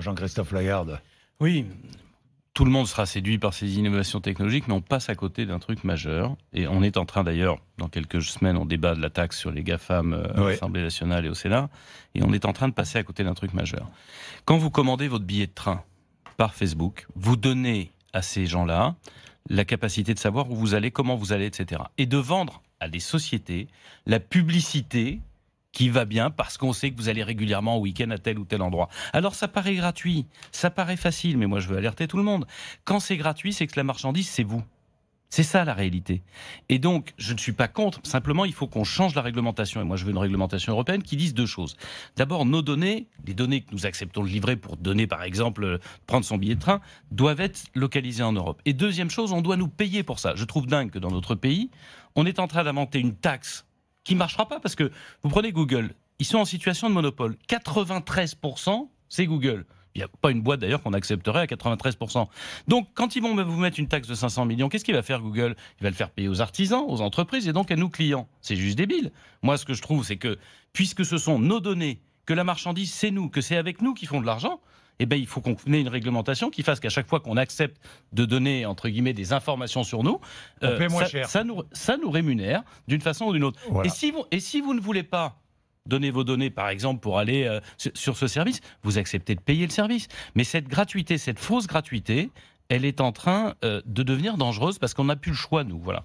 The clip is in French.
Jean-Christophe Lagarde Oui, tout le monde sera séduit par ces innovations technologiques, mais on passe à côté d'un truc majeur. Et on est en train d'ailleurs, dans quelques semaines, on débat de la taxe sur les GAFAM euh, à l'Assemblée nationale et au Sénat, et on est en train de passer à côté d'un truc majeur. Quand vous commandez votre billet de train par Facebook, vous donnez à ces gens-là la capacité de savoir où vous allez, comment vous allez, etc. Et de vendre à des sociétés la publicité qui va bien parce qu'on sait que vous allez régulièrement au week-end à tel ou tel endroit. Alors ça paraît gratuit, ça paraît facile, mais moi je veux alerter tout le monde. Quand c'est gratuit, c'est que la marchandise, c'est vous. C'est ça la réalité. Et donc, je ne suis pas contre, simplement, il faut qu'on change la réglementation. Et moi, je veux une réglementation européenne qui dise deux choses. D'abord, nos données, les données que nous acceptons de livrer pour donner, par exemple, euh, prendre son billet de train, doivent être localisées en Europe. Et deuxième chose, on doit nous payer pour ça. Je trouve dingue que dans notre pays, on est en train d'inventer une taxe qui ne marchera pas parce que vous prenez Google, ils sont en situation de monopole. 93%, c'est Google. Il n'y a pas une boîte d'ailleurs qu'on accepterait à 93%. Donc quand ils vont vous mettre une taxe de 500 millions, qu'est-ce qu'il va faire Google Il va le faire payer aux artisans, aux entreprises et donc à nos clients. C'est juste débile. Moi ce que je trouve c'est que puisque ce sont nos données, que la marchandise c'est nous, que c'est avec nous qu'ils font de l'argent, eh ben, il faut qu'on ait une réglementation qui fasse qu'à chaque fois qu'on accepte de donner, entre guillemets, des informations sur nous, euh, ça, nous, ça nous rémunère d'une façon ou d'une autre. Et, si vous, et si vous ne voulez pas donner vos données, par exemple, pour aller euh, sur ce service, vous acceptez de payer le service. Mais cette gratuité, cette fausse gratuité, elle est en train euh, de devenir dangereuse parce qu'on n'a plus le choix, nous. Voilà.